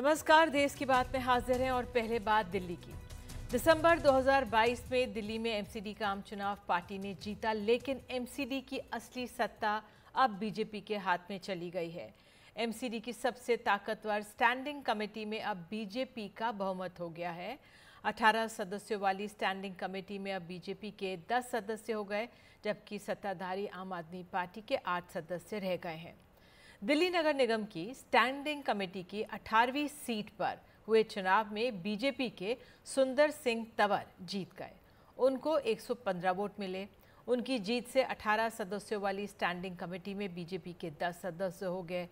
नमस्कार देश की बात में हाजिर हैं और पहले बात दिल्ली की दिसंबर 2022 में दिल्ली में एमसीडी का आम चुनाव पार्टी ने जीता लेकिन एमसीडी की असली सत्ता अब बीजेपी के हाथ में चली गई है एमसीडी की सबसे ताकतवर स्टैंडिंग कमेटी में अब बीजेपी का बहुमत हो गया है 18 सदस्यों वाली स्टैंडिंग कमेटी में अब बीजेपी के 10 सदस्य हो गए जबकि सत्ताधारी आम आदमी पार्टी के 8 सदस्य रह गए हैं दिल्ली नगर निगम की स्टैंडिंग कमेटी की 18वीं सीट पर हुए चुनाव में बीजेपी के सुंदर सिंह तंवर जीत गए उनको 115 वोट मिले उनकी जीत से 18 सदस्यों वाली स्टैंडिंग कमेटी में बीजेपी के 10 सदस्य हो गए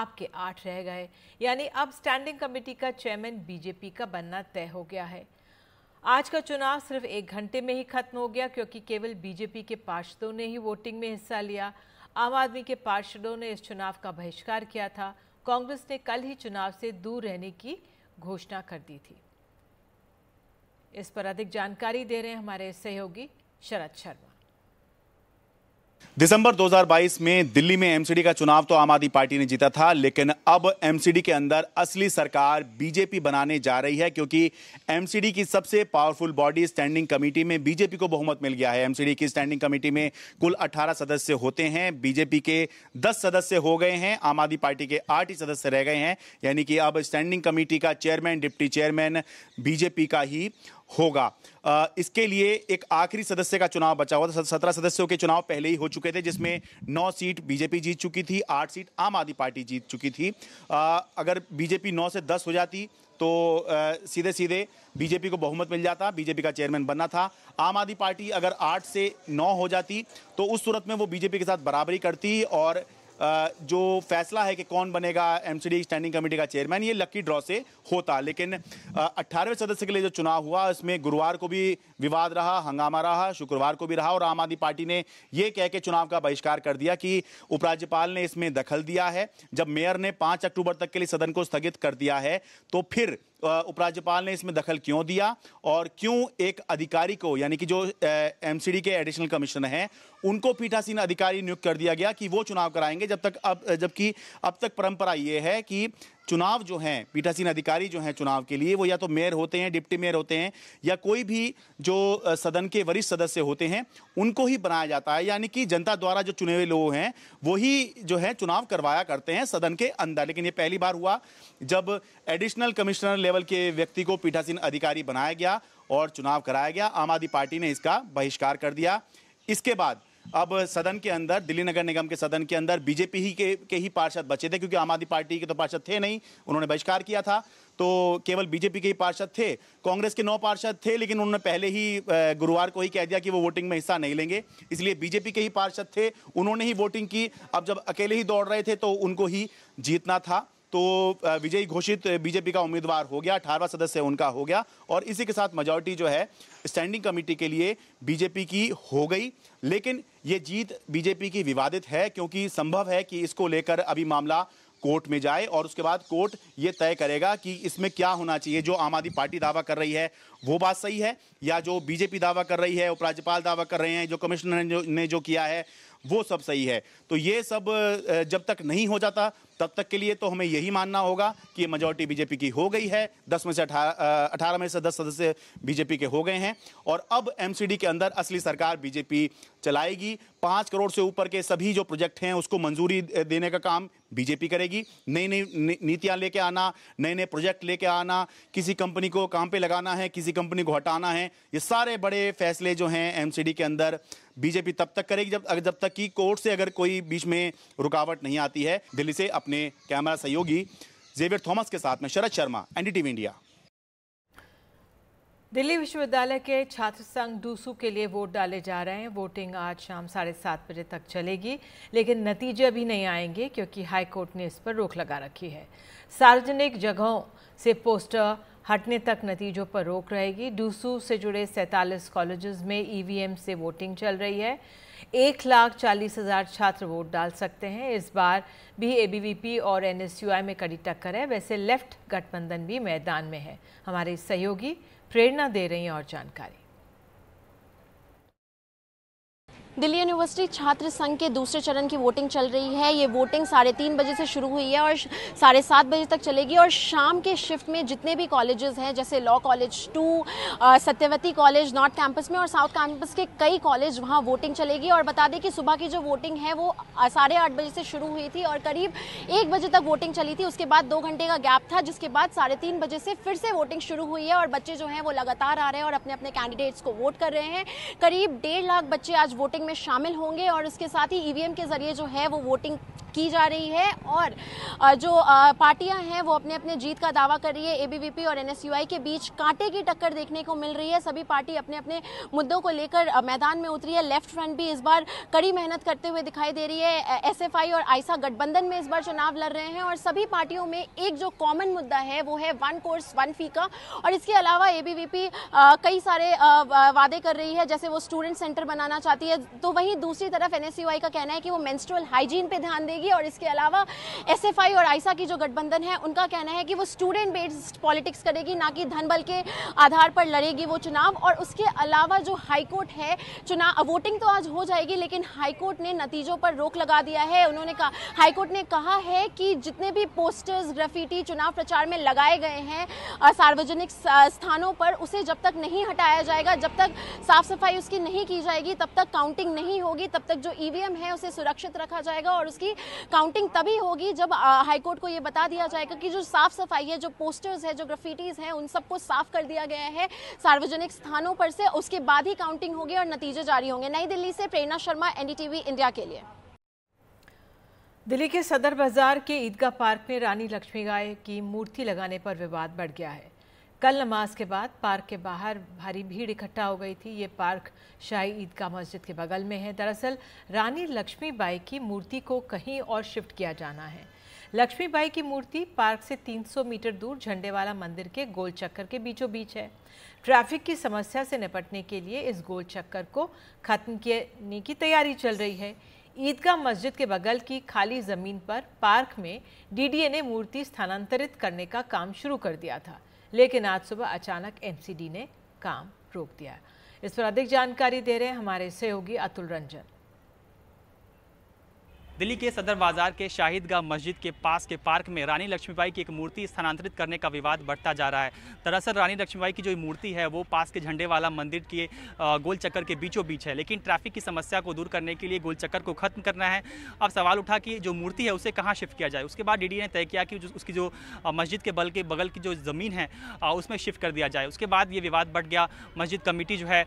आपके आठ रह गए यानी अब स्टैंडिंग कमेटी का चेयरमैन बीजेपी का बनना तय हो गया है आज का चुनाव सिर्फ एक घंटे में ही खत्म हो गया क्योंकि केवल बीजेपी के पार्षदों ने ही वोटिंग में हिस्सा लिया आम आदमी के पार्षदों ने इस चुनाव का बहिष्कार किया था कांग्रेस ने कल ही चुनाव से दूर रहने की घोषणा कर दी थी इस पर अधिक जानकारी दे रहे हैं हमारे सहयोगी शरद शर्मा दिसंबर 2022 में दिल्ली में एमसीडी का चुनाव तो आम आदमी पार्टी ने जीता था लेकिन अब एमसीडी के अंदर असली सरकार बीजेपी बनाने जा रही है क्योंकि एमसीडी की सबसे पावरफुल बॉडी स्टैंडिंग कमेटी में बीजेपी को बहुमत मिल गया है एमसीडी की स्टैंडिंग कमेटी में कुल 18 सदस्य होते हैं बीजेपी के 10 सदस्य हो गए हैं आम आदमी पार्टी के आठ ही सदस्य रह गए हैं यानी कि अब स्टैंडिंग कमेटी का चेयरमैन डिप्टी चेयरमैन बीजेपी का ही होगा इसके लिए एक आखिरी सदस्य का चुनाव बचा हुआ था सत्रह सदस्यों के चुनाव पहले ही हो चुके थे जिसमें नौ सीट बीजेपी जीत चुकी थी आठ सीट आम आदमी पार्टी जीत चुकी थी अगर बीजेपी नौ से दस हो जाती तो सीधे सीधे बीजेपी को बहुमत मिल जाता बीजेपी का चेयरमैन बनना था आम आदमी पार्टी अगर आठ से नौ हो जाती तो उस सूरत में वो बीजेपी के साथ बराबरी करती और जो फैसला है कि कौन बनेगा एमसीडी स्टैंडिंग कमेटी का चेयरमैन ये लकी ड्रॉ से होता लेकिन अट्ठारहवें सदस्य के लिए जो चुनाव हुआ इसमें गुरुवार को भी विवाद रहा हंगामा रहा शुक्रवार को भी रहा और आम आदमी पार्टी ने यह कह के चुनाव का बहिष्कार कर दिया कि उपराज्यपाल ने इसमें दखल दिया है जब मेयर ने पाँच अक्टूबर तक के लिए सदन को स्थगित कर दिया है तो फिर उपराज्यपाल ने इसमें दखल क्यों दिया और क्यों एक अधिकारी को यानी कि जो एमसीडी के एडिशनल कमिश्नर हैं उनको पीठासीन अधिकारी नियुक्त कर दिया गया कि वो चुनाव कराएंगे जब तक अब जबकि अब तक परंपरा ये है कि चुनाव जो हैं पीठासीन अधिकारी जो हैं चुनाव के लिए वो या तो मेयर होते हैं डिप्टी मेयर होते हैं या कोई भी जो सदन के वरिष्ठ सदस्य होते हैं उनको ही बनाया जाता है यानी कि जनता द्वारा जो चुने हुए लोग हैं वही जो है चुनाव करवाया करते हैं सदन के अंदर लेकिन ये पहली बार हुआ जब एडिशनल कमिश्नर लेवल के व्यक्ति को पीठासीन अधिकारी बनाया गया और चुनाव कराया गया आम आदमी पार्टी ने इसका बहिष्कार कर दिया इसके बाद अब सदन के अंदर दिल्ली नगर निगम के सदन के अंदर बीजेपी ही के, के ही पार्षद बचे थे क्योंकि आम आदमी पार्टी के तो पार्षद थे नहीं उन्होंने बहिष्कार किया था तो केवल बीजेपी के ही पार्षद थे कांग्रेस के नौ पार्षद थे लेकिन उन्होंने पहले ही गुरुवार को ही कह दिया कि वो वोटिंग में हिस्सा नहीं लेंगे इसलिए बीजेपी के ही पार्षद थे उन्होंने ही वोटिंग की अब जब अकेले ही दौड़ रहे थे तो उनको ही जीतना था तो विजयी घोषित बीजेपी का उम्मीदवार हो गया अठारहवा सदस्य उनका हो गया और इसी के साथ मेजोरिटी जो है स्टैंडिंग कमेटी के लिए बीजेपी की हो गई लेकिन ये जीत बीजेपी की विवादित है क्योंकि संभव है कि इसको लेकर अभी मामला कोर्ट में जाए और उसके बाद कोर्ट ये तय करेगा कि इसमें क्या होना चाहिए जो आम आदमी पार्टी दावा कर रही है वो बात सही है या जो बीजेपी दावा कर रही है उपराज्यपाल दावा कर रहे हैं जो कमिश्नर ने जो किया है वो सब सही है तो ये सब जब तक नहीं हो जाता तब तक के लिए तो हमें यही मानना होगा कि मेजोरिटी बीजेपी की हो गई है दस में से अठारह अठारह में से दस सदस्य बीजेपी के हो गए हैं और अब एमसीडी के अंदर असली सरकार बीजेपी चलाएगी पाँच करोड़ से ऊपर के सभी जो प्रोजेक्ट हैं उसको मंजूरी देने का काम बीजेपी करेगी नई नई नीतियाँ लेके आना नए नए प्रोजेक्ट लेके आना किसी कंपनी को काम पे लगाना है किसी कंपनी को हटाना है ये सारे बड़े फैसले जो हैं एमसीडी के अंदर बीजेपी तब तक करेगी जब जब तक कि कोर्ट से अगर कोई बीच में रुकावट नहीं आती है दिल्ली से अपने कैमरा सहयोगी जेवियर थॉमस के साथ में शरद शर्मा एनडीटीवी इंडिया दिल्ली विश्वविद्यालय के छात्र संघ डूसू के लिए वोट डाले जा रहे हैं वोटिंग आज शाम साढ़े सात बजे तक चलेगी लेकिन नतीजे अभी नहीं आएंगे क्योंकि हाई कोर्ट ने इस पर रोक लगा रखी है सार्वजनिक जगहों से पोस्टर हटने तक नतीजों पर रोक रहेगी डूसू से जुड़े सैंतालीस कॉलेजेस में ई से वोटिंग चल रही है एक लाख चालीस हज़ार छात्र वोट डाल सकते हैं इस बार भी एबीवीपी और एनएसयूआई में कड़ी टक्कर है वैसे लेफ्ट गठबंधन भी मैदान में है हमारे सहयोगी प्रेरणा दे रही हैं और जानकारी दिल्ली यूनिवर्सिटी छात्र संघ के दूसरे चरण की वोटिंग चल रही है ये वोटिंग साढ़े तीन बजे से शुरू हुई है और साढ़े सात बजे तक चलेगी और शाम के शिफ्ट में जितने भी कॉलेजेस हैं जैसे law college two Satyawati college north campus में और साउथ कैंपस के कई कॉलेज वहाँ वोटिंग चलेगी और बता दें कि सुबह की जो वोटिंग है वो साढ़े आठ बजे से शुरू हुई थी और करीब एक बजे तक वोटिंग चली थी उसके बाद दो घंटे का गैप था जिसके बाद साढ़े तीन बजे से फिर से वोटिंग शुरू हुई है और बच्चे जो हैं वो लगातार आ रहे हैं और अपने अपने कैंडिडेट्स को वोट कर रहे हैं करीब डेढ़ लाख बच्चे आज वोटिंग में शामिल होंगे और इसके साथ ही ईवीएम e के जरिए जो है वो वोटिंग की जा रही है और जो पार्टियां हैं वो अपने अपने जीत का दावा कर रही है एबीवीपी और एनएसयूआई के बीच कांटे की टक्कर देखने को मिल रही है सभी पार्टी अपने अपने मुद्दों को लेकर मैदान में उतरी है लेफ्ट फ्रंट भी इस बार कड़ी मेहनत करते हुए दिखाई दे रही है एसएफआई और आयसा गठबंधन में इस बार चुनाव लड़ रहे हैं और सभी पार्टियों में एक जो कॉमन मुद्दा है वो है वन कोर्स वन फी का और इसके अलावा एबीवीपी कई सारे वादे कर रही है जैसे वो स्टूडेंट सेंटर बनाना चाहती है तो वहीं दूसरी तरफ एन का कहना है कि वो मेंस्ट्रुअल हाइजीन पे ध्यान देगी और इसके अलावा एस और आयसा की जो गठबंधन है उनका कहना है कि वो स्टूडेंट बेस्ड पॉलिटिक्स करेगी ना कि धन बल के आधार पर लड़ेगी वो चुनाव और उसके अलावा जो हाईकोर्ट है चुनाव वोटिंग तो आज हो जाएगी लेकिन हाईकोर्ट ने नतीजों पर रोक लगा दिया है उन्होंने कहा हाईकोर्ट ने कहा है कि जितने भी पोस्टर्स ग्रफिटी चुनाव प्रचार में लगाए गए हैं सार्वजनिक स्थानों पर उसे जब तक नहीं हटाया जाएगा जब तक साफ सफाई उसकी नहीं की जाएगी तब तक काउंट काउंटिंग नहीं होगी तब तक जो ईवीएम है उसे सुरक्षित रखा जाएगा और उसकी काउंटिंग तभी होगी जब हाईकोर्ट को ये बता दिया जाएगा कि जो साफ सफाई है जो पोस्टर्स है जो ग्रफिटीज है उन सबको साफ कर दिया गया है सार्वजनिक स्थानों पर से उसके बाद ही काउंटिंग होगी और नतीजे जारी होंगे नई दिल्ली से प्रेरणा शर्मा एनडीटीवी इंडिया के लिए दिल्ली के सदर बाजार के ईदगाह पार्क में रानी लक्ष्मी गाय की मूर्ति लगाने पर विवाद बढ़ गया है कल नमाज के बाद पार्क के बाहर भारी भीड़ इकट्ठा हो गई थी ये पार्क शाही ईदगाह मस्जिद के बगल में है दरअसल रानी लक्ष्मीबाई की मूर्ति को कहीं और शिफ्ट किया जाना है लक्ष्मीबाई की मूर्ति पार्क से 300 मीटर दूर झंडेवाला मंदिर के गोल चक्कर के बीचों बीच है ट्रैफिक की समस्या से निपटने के लिए इस गोल चक्कर को खत्म करने की तैयारी चल रही है ईदगाह मस्जिद के बगल की खाली ज़मीन पर पार्क में डीडीए ने मूर्ति स्थानांतरित करने का काम शुरू कर दिया था लेकिन आज सुबह अचानक एमसीडी ने काम रोक दिया इस पर अधिक जानकारी दे रहे हैं हमारे सहयोगी अतुल रंजन दिल्ली के सदर बाजार के शाहिदगा मस्जिद के पास के पार्क में रानी लक्ष्मीबाई की एक मूर्ति स्थानांतरित करने का विवाद बढ़ता जा रहा है दरअसल रानी लक्ष्मीबाई की जो मूर्ति है वो पास के झंडे वाला मंदिर के गोल चक्कर के बीचों बीच है लेकिन ट्रैफिक की समस्या को दूर करने के लिए गोल चक्कर को खत्म करना है अब सवाल उठा कि जो मूर्ति है उसे कहाँ शिफ्ट किया जाए उसके बाद डी ने तय किया कि उसकी जो मस्जिद के बल के बगल की जो ज़मीन है उसमें शिफ्ट कर दिया जाए उसके बाद ये विवाद बढ़ गया मस्जिद कमेटी जो है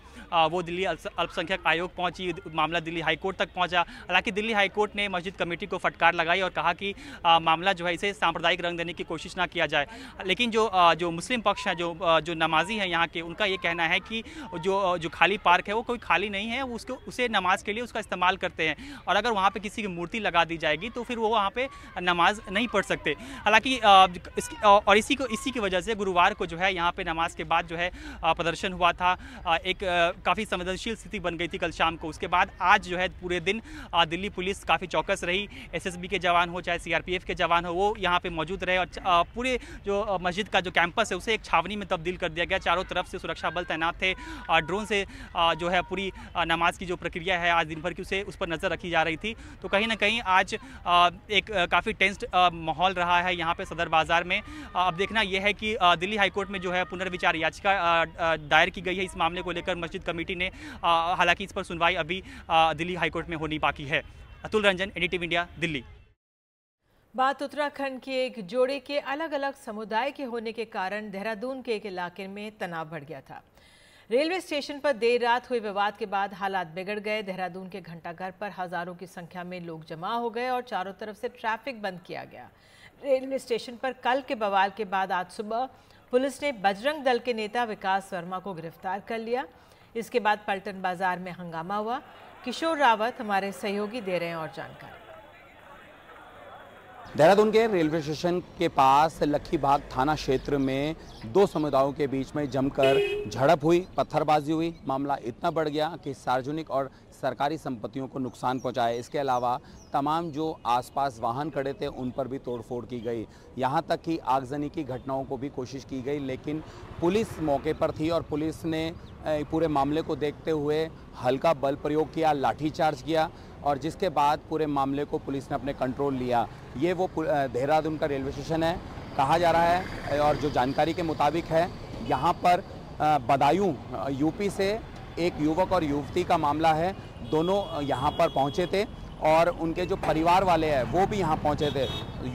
वो दिल्ली अल्पसंख्यक आयोग पहुँची मामला दिल्ली हाईकोर्ट तक पहुँचा हालांकि दिल्ली हाईकोर्ट ने मस्जिद कमेटी को फटकार लगाई और कहा कि आ, मामला जो है इसे सांप्रदायिक रंग देने की कोशिश ना किया जाए लेकिन जो आ, जो मुस्लिम पक्ष हैं जो आ, जो नमाजी हैं यहाँ के उनका ये कहना है कि जो जो खाली पार्क है वो कोई खाली नहीं है उसको उसे नमाज के लिए उसका इस्तेमाल करते हैं और अगर वहाँ पर किसी की मूर्ति लगा दी जाएगी तो फिर वो वहाँ पर नमाज नहीं पढ़ सकते हालाँकि और इसी को इसी की वजह से गुरुवार को जो है यहाँ पर नमाज के बाद जो है प्रदर्शन हुआ था एक काफ़ी संवेदनशील स्थिति बन गई थी कल शाम को उसके बाद आज जो है पूरे दिन दिल्ली पुलिस काफ़ी चौकस फोकस रही एसएसबी के जवान हो चाहे सीआरपीएफ के जवान हो वो यहाँ पे मौजूद रहे और पूरे जो मस्जिद का जो कैंपस है उसे एक छावनी में तब्दील कर दिया गया चारों तरफ से सुरक्षा बल तैनात थे ड्रोन से जो है पूरी नमाज की जो प्रक्रिया है आज दिन भर की उसे उस पर नज़र रखी जा रही थी तो कहीं ना कहीं आज एक काफ़ी टेंस्ड माहौल रहा है यहाँ पे सदर बाज़ार में अब देखना यह है कि दिल्ली हाईकोर्ट में जो है पुनर्विचार याचिका दायर की गई है इस मामले को लेकर मस्जिद कमेटी ने हालांकि इस पर सुनवाई अभी दिल्ली हाईकोर्ट में होनी बाकी है अतुल रंजन एडिटिव इंडिया दिल्ली बात उत्तराखंड के एक जोड़े के अलग अलग समुदाय के होने के कारण देहरादून के एक इलाके में तनाव बढ़ गया था रेलवे स्टेशन पर देर रात हुए विवाद के बाद हालात बिगड़ गए देहरादून के घंटाघर पर हजारों की संख्या में लोग जमा हो गए और चारों तरफ से ट्रैफिक बंद किया गया रेलवे स्टेशन पर कल के बवाल के बाद आज सुबह पुलिस ने बजरंग दल के नेता विकास वर्मा को गिरफ्तार कर लिया इसके बाद पल्टन बाजार में हंगामा हुआ किशोर रावत हमारे सहयोगी दे रहे हैं और जानकारी देहरादून के रेलवे स्टेशन के पास लखीबाग थाना क्षेत्र में दो समुदायों के बीच में जमकर झड़प हुई पत्थरबाजी हुई मामला इतना बढ़ गया कि सार्वजनिक और सरकारी संपत्तियों को नुकसान पहुंचाया इसके अलावा तमाम जो आसपास वाहन खड़े थे उन पर भी तोड़फोड़ की गई यहां तक कि आगजनी की घटनाओं को भी कोशिश की गई लेकिन पुलिस मौके पर थी और पुलिस ने पूरे मामले को देखते हुए हल्का बल प्रयोग किया लाठीचार्ज किया और जिसके बाद पूरे मामले को पुलिस ने अपने कंट्रोल लिया ये वो देहरादून का रेलवे स्टेशन है कहा जा रहा है और जो जानकारी के मुताबिक है यहाँ पर बदायूं यूपी से एक युवक और युवती का मामला है दोनों यहाँ पर पहुँचे थे और उनके जो परिवार वाले हैं वो भी यहाँ पहुँचे थे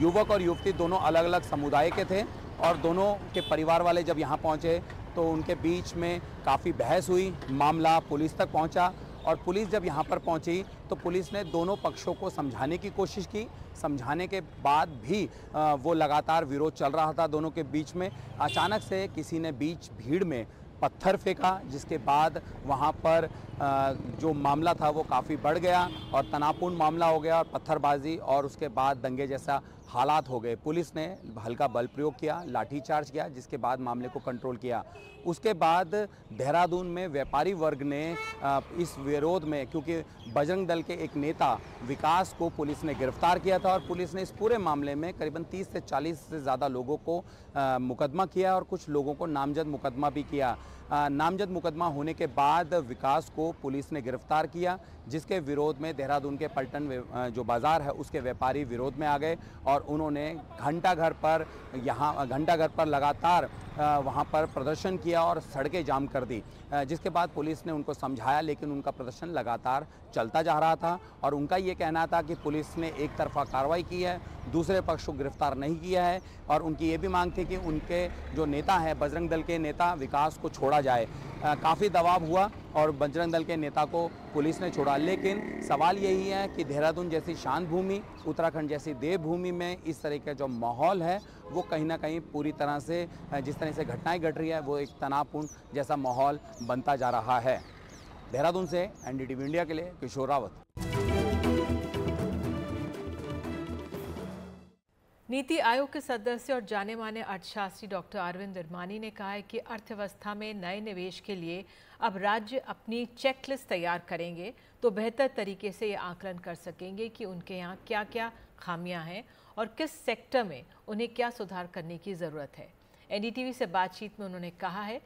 युवक और युवती दोनों अलग अलग समुदाय के थे और दोनों के परिवार वाले जब यहाँ पहुँचे तो उनके बीच में काफ़ी बहस हुई मामला पुलिस तक पहुँचा और पुलिस जब यहाँ पर पहुँची तो पुलिस ने दोनों पक्षों को समझाने की कोशिश की समझाने के बाद भी वो लगातार विरोध चल रहा था दोनों के बीच में अचानक से किसी ने बीच भीड़ में पत्थर फेंका जिसके बाद वहाँ पर जो मामला था वो काफ़ी बढ़ गया और तनावपूर्ण मामला हो गया और पत्थरबाजी और उसके बाद दंगे जैसा हालात हो गए पुलिस ने हल्का बल प्रयोग किया लाठीचार्ज किया जिसके बाद मामले को कंट्रोल किया उसके बाद देहरादून में व्यापारी वर्ग ने इस विरोध में क्योंकि बजरंग दल के एक नेता विकास को पुलिस ने गिरफ्तार किया था और पुलिस ने इस पूरे मामले में करीबन 30 से 40 से ज़्यादा लोगों को मुकदमा किया और कुछ लोगों को नामजद मुकदमा भी किया नामजद मुकदमा होने के बाद विकास को पुलिस ने गिरफ्तार किया जिसके विरोध में देहरादून के पलटन जो बाज़ार है उसके व्यापारी विरोध में आ गए और उन्होंने घंटा घर पर यहाँ घंटा घर पर लगातार वहाँ पर प्रदर्शन किया और सड़कें जाम कर दी जिसके बाद पुलिस ने उनको समझाया लेकिन उनका प्रदर्शन लगातार चलता जा रहा था और उनका ये कहना था कि पुलिस ने एक तरफा कार्रवाई की है दूसरे पक्ष को गिरफ्तार नहीं किया है और उनकी ये भी मांग थी कि उनके जो नेता है बजरंग दल के नेता विकास को छोड़ा जाए काफ़ी दबाव हुआ और बजरंग दल के नेता को पुलिस ने छोड़ा लेकिन सवाल यही है कि देहरादून जैसी शांत भूमि उत्तराखंड जैसी देवभूमि में इस तरह का जो माहौल है वो कहीं ना कहीं पूरी तरह से जिस तरह से घटनाएं घट रही है वो एक तनावपूर्ण जैसा माहौल बनता जा रहा है देहरादून से एनडीटीवी इंडिया के लिए किशोर रावत नीति आयोग के सदस्य और जाने माने अर्थशास्त्री डॉक्टर अरविंद अडमानी ने कहा है कि अर्थव्यवस्था में नए निवेश के लिए अब राज्य अपनी चेकलिस्ट तैयार करेंगे तो बेहतर तरीके से ये आकलन कर सकेंगे कि उनके यहाँ क्या क्या खामियां हैं और किस सेक्टर में उन्हें क्या सुधार करने की ज़रूरत है एनडीटीवी से बातचीत में उन्होंने कहा है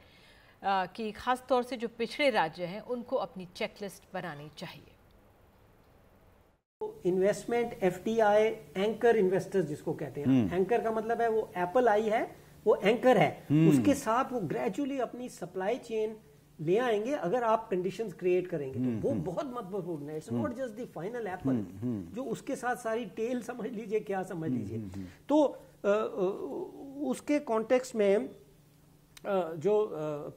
आ, कि खास तौर से जो पिछड़े राज्य हैं उनको अपनी चेकलिस्ट बनानी चाहिए इन्वेस्टमेंट एफ एंकर इन्वेस्टर्स जिसको कहते हैं एंकर हम्म। का मतलब है वो एप्पल आई है वो एंकर है हम्म। उसके साथ वो ग्रेजुअली अपनी सप्लाई चेन ले आएंगे अगर आप कंडीशन क्रिएट करेंगे तो हम्म, वो हम्म। बहुत महत्वपूर्ण है it's not just the final appeal जो उसके साथ सारी टेल समझ लीजिए क्या समझ हम्म, लीजिए तो उसके कॉन्टेक्स्ट में जो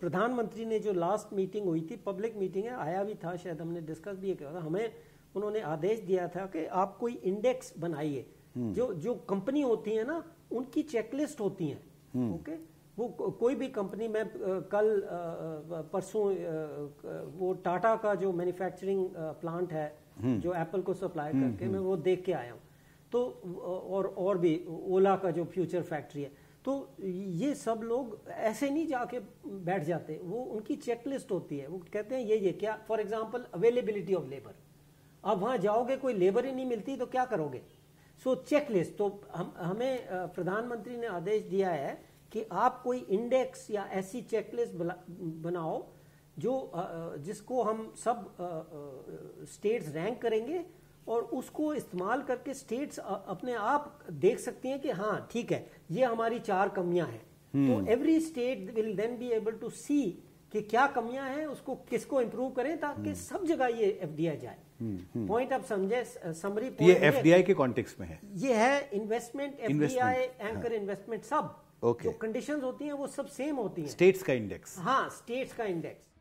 प्रधानमंत्री ने जो लास्ट मीटिंग हुई थी पब्लिक मीटिंग है आया भी था शायद हमने डिस्कस भी किया था हमें उन्होंने आदेश दिया था कि आप कोई इंडेक्स बनाइए जो जो कंपनी होती है ना उनकी चेकलिस्ट होती है ओके okay? वो कोई भी कंपनी में कल परसों वो टाटा का जो मैन्युफैक्चरिंग प्लांट है हम्म। जो एप्पल को सप्लाई हम्म, करके मैं हम्म। वो देख के आया हूँ तो और और भी ओला का जो फ्यूचर फैक्ट्री है तो ये सब लोग ऐसे नहीं जाके बैठ जाते वो उनकी चेकलिस्ट होती है वो कहते हैं ये ये क्या for example availability of labour अब वहाँ जाओगे कोई लेबर ही नहीं मिलती तो क्या करोगे सो so, चेकलिस्ट तो हम हमें प्रधानमंत्री ने आदेश दिया है कि आप कोई इंडेक्स या ऐसी चेकलिस्ट बनाओ जो जिसको हम सब स्टेट्स रैंक करेंगे और उसको इस्तेमाल करके स्टेट्स अपने आप देख सकती हैं कि हाँ ठीक है ये हमारी चार कमियां हैं तो every state will then be able to see कि क्या कमियां हैं उसको किसको इम्प्रूव करें ताकि हम्म। सब जगह ये एफडीआई जाए पॉइंट हम्म, आप हम्म। समझे समरी ये एफडीआई के कॉन्टेक्स्ट में है ये है इन्वेस्टमेंट आई एंकर इन्वेस्टमेंट सब okay. जो कंडीशंस होती हैं वो सब सेम होती हैं स्टेट्स का इंडेक्स हाँ स्टेट्स का इंडेक्स